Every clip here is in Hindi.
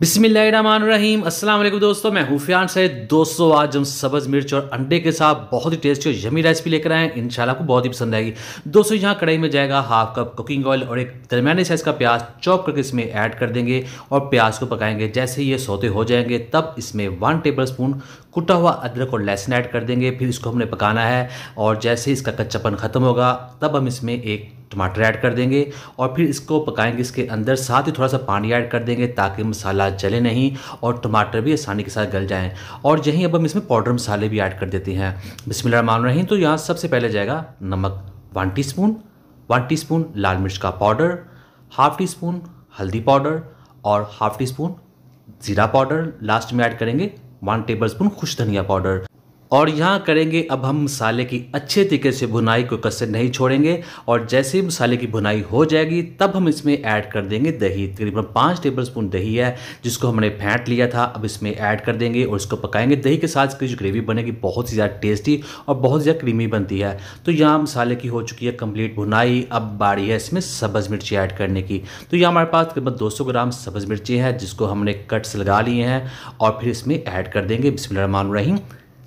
बिसमीम अस्सलाम वालेकुम दोस्तों मैं हुफियान से दोस्तों आज हम सब्ज़ मिर्च और अंडे के साथ बहुत ही टेस्टी और यमी रेसिपी लेकर आए हैं इंशाल्लाह आपको बहुत ही पसंद आएगी दोस्तों यहाँ कढ़ाई में जाएगा हाफ कप कुकिंग ऑयल और एक दरमियाने साइज़ का प्याज चॉप करके इसमें ऐड कर देंगे और प्याज को पकाएंगे जैसे ही ये सौते हो जाएंगे तब इसमें वन टेबल स्पून कुटा हुआ अदरक और लहसुन ऐड कर देंगे फिर इसको हमने पकाना है और जैसे इसका कच्चापन ख़त्म होगा तब हम इसमें एक टमाटर ऐड कर देंगे और फिर इसको पकाएंगे इसके अंदर साथ ही थोड़ा सा पानी ऐड कर देंगे ताकि मसाला जले नहीं और टमाटर भी आसानी के साथ गल जाएँ और यहीं अब हम इसमें पाउडर मसाले भी ऐड कर देते हैं बिसमान रही तो यहाँ सबसे पहले जाएगा नमक one teaspoon one teaspoon लाल मिर्च का पाउडर हाफ़ टी स्पून हल्दी पाउडर और हाफ़ टी स्पून ज़ीरा पाउडर लास्ट में ऐड करेंगे वन टेबल स्पून खुश धनिया पाउडर और यहाँ करेंगे अब हम मसाले की अच्छे तरीके से भुनाई को कसर नहीं छोड़ेंगे और जैसे ही मसाले की भुनाई हो जाएगी तब हम इसमें ऐड कर देंगे दही तकरीबन पाँच टेबल स्पून दही है जिसको हमने फेंट लिया था अब इसमें ऐड कर देंगे और इसको पकाएंगे दही के साथ इसकी जो ग्रेवी बनेगी बहुत ही ज़्यादा टेस्टी और बहुत ज़्यादा क्रीमी बनती है तो यहाँ मसाले की हो चुकी है कम्प्लीट भुनाई अब बारी है इसमें सब्ज़ मिर्ची ऐड करने की तो यहाँ हमारे पास तकरीबन दो ग्राम सब्ज़ मिर्ची है जिसको हमने कट्स लगा लिए हैं और फिर इसमें ऐड कर देंगे बिस्मिल रहीम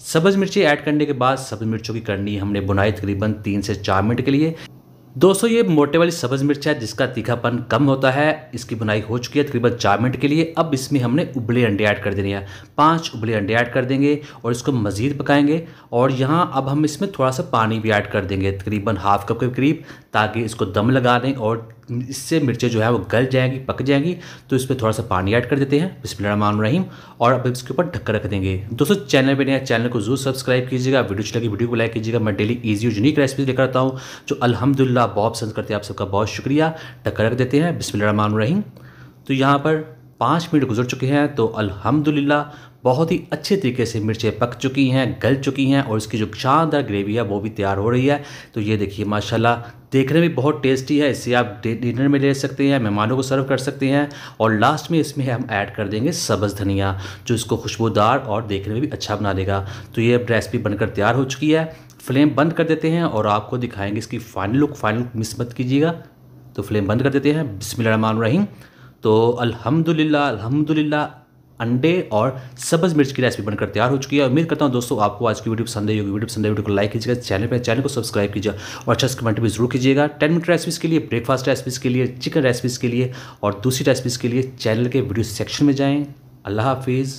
सब्ज़ मिर्ची ऐड करने के बाद सब्ज़ मिर्चों की करनी हमने बुनाई तकरीबन तीन से चार मिनट के लिए दोस्तों ये मोटे वाली सब्ज़ मिर्च है जिसका तीखापन कम होता है इसकी बुनाई हो चुकी है तकरीबन चार मिनट के लिए अब इसमें हमने उबले अंडे ऐड कर देने हैं पांच उबले अंडे ऐड कर देंगे और इसको मज़ीद पकाएंगे और यहाँ अब हम इसमें थोड़ा सा पानी भी ऐड कर देंगे तकरीबन हाफ कप के करीब ताकि इसको दम लगा दें और इससे मिर्चें जो है वो गल जाएंगी पक जाएंगी तो इस पर थोड़ा सा पानी ऐड कर देते हैं बिस्मिल्लाहमान रहीम और अब इसके ऊपर ढक्कर रख देंगे दोस्तों चैनल पर नया चैनल को जरूर सब्सक्राइब कीजिएगा वीडियो अच्छी लगी वीडियो को लाइक कीजिएगा मैं डेली ईजी यूनिक रेसिपी लेकर आता हूँ जो अलहमदिल्ला बहुत पसंद करते हैं आप सबका बहुत शुक्रिया ढक्कर रख देते हैं बिस्मिल्लाहमान रहीम तो यहाँ पर पाँच मिनट गुजर चुके हैं तो अल्हम्दुलिल्लाह बहुत ही अच्छे तरीके से मिर्चें पक चुकी हैं गल चुकी हैं और इसकी जो शानदार ग्रेवी है वो भी तैयार हो रही है तो ये देखिए माशाला देखने में बहुत टेस्टी है इसे आप डिनर में ले सकते हैं मेहमानों को सर्व कर सकते हैं और लास्ट में इसमें हम ऐड कर देंगे सब्ज़ धनिया जो इसको खुशबूदार और देखने में भी अच्छा बना देगा तो ये रेसिपी बनकर तैयार हो चुकी है फ्लेम बंद कर देते हैं और आपको दिखाएंगे इसकी final look final look miss मत कीजिएगा तो फ्लेम बंद कर देते हैं बिसमिल्लाम रहीम तो अल्हम्दुलिल्लाह अल्हम्दुलिल्लाह अंडे और सब्ज मिर्च की रेसिपी बनकर तैयार हो चुकी है उम्मीद करता हूँ दोस्तों आपको आज की वीडियो पसंद आई होगी वीडियो पसंद है वीडियो को लाइक कीजिएगा चैनल पर चैनल को सब्सक्राइब कीजिए और अच्छा कमेंट भी जरूर कीजिएगा टेन मिनट रेसिपीज़ के लिए ब्रेकफास्ट रेसिपीज़ के लिए चिकन रेसिपीज़ के लिए और दूसरी रेसिपीज़ के लिए चैनल के वीडियो सेक्शन में जाएँ अल्लाह हाफिज़